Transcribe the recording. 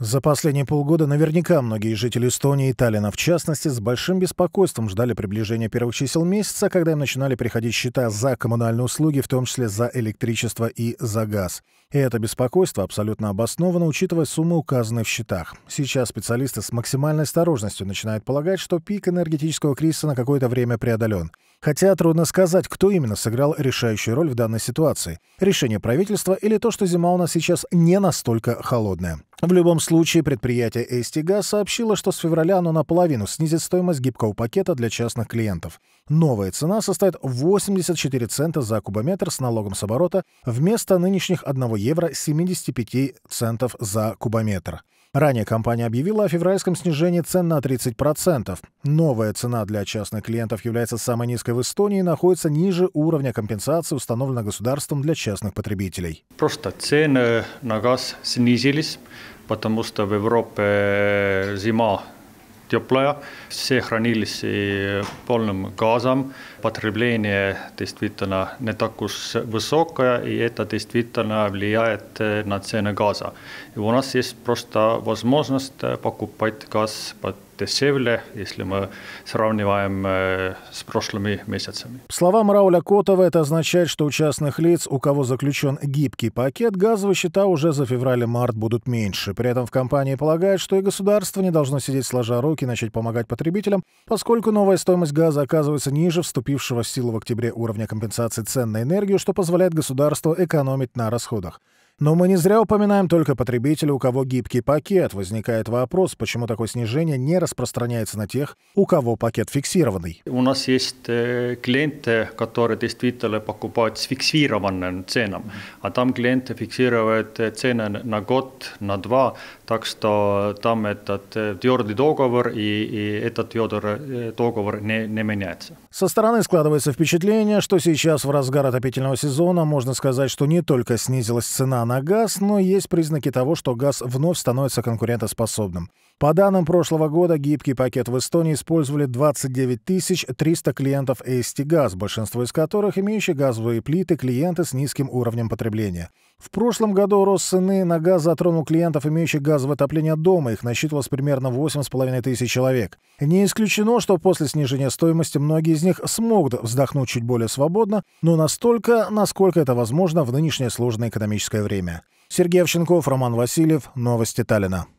За последние полгода наверняка многие жители Эстонии и Таллина, в частности, с большим беспокойством ждали приближения первых чисел месяца, когда им начинали приходить счета за коммунальные услуги, в том числе за электричество и за газ. И это беспокойство абсолютно обосновано, учитывая суммы, указанные в счетах. Сейчас специалисты с максимальной осторожностью начинают полагать, что пик энергетического кризиса на какое-то время преодолен – Хотя трудно сказать, кто именно сыграл решающую роль в данной ситуации. Решение правительства или то, что зима у нас сейчас не настолько холодная. В любом случае, предприятие «Эстига» сообщило, что с февраля оно наполовину снизит стоимость гибкого пакета для частных клиентов. Новая цена составит 84 цента за кубометр с налогом с оборота вместо нынешних 1 евро 75 центов за кубометр. Ранее компания объявила о февральском снижении цен на 30%. Новая цена для частных клиентов является самой низкой в Эстонии и находится ниже уровня компенсации, установленного государством для частных потребителей. Просто цены на газ снизились, потому что в Европе зима теплая. Все хранились в полным газом. Потребление действительно не так уж высокое, и это действительно влияет на цены газа. И у нас есть просто возможность покупать газ под дешевле, если мы сравниваем с прошлыми месяцами. По словам Рауля Котова, это означает, что у частных лиц, у кого заключен гибкий пакет, газовые счета уже за февраль-март будут меньше. При этом в компании полагают, что и государство не должно сидеть сложа руки и начать помогать потребителям, поскольку новая стоимость газа оказывается ниже вступившего в силу в октябре уровня компенсации цен на энергию, что позволяет государству экономить на расходах. Но мы не зря упоминаем только потребителей, у кого гибкий пакет. Возникает вопрос, почему такое снижение не распространяется на тех, у кого пакет фиксированный. У нас есть э, клиенты, которые действительно покупают с фиксированным ценам, а там клиенты фиксируют э, цены на год, на два, так что там этот э, твердый договор и, и этот твердый договор не, не меняется. Со стороны складывается впечатление, что сейчас в разгар отопительного сезона можно сказать, что не только снизилась цена на газ, но есть признаки того, что газ вновь становится конкурентоспособным. По данным прошлого года, гибкий пакет в Эстонии использовали 29 300 клиентов AST Газ, большинство из которых имеющие газовые плиты клиенты с низким уровнем потребления. В прошлом году рост цены на газ затронул клиентов, имеющих газовое отопление дома. Их насчитывалось примерно 8,5 тысяч человек. Не исключено, что после снижения стоимости многие из них смогут вздохнуть чуть более свободно, но настолько, насколько это возможно в нынешнее сложное экономическое время время. Сергей Овченков, Роман Васильев, Новости Таллина.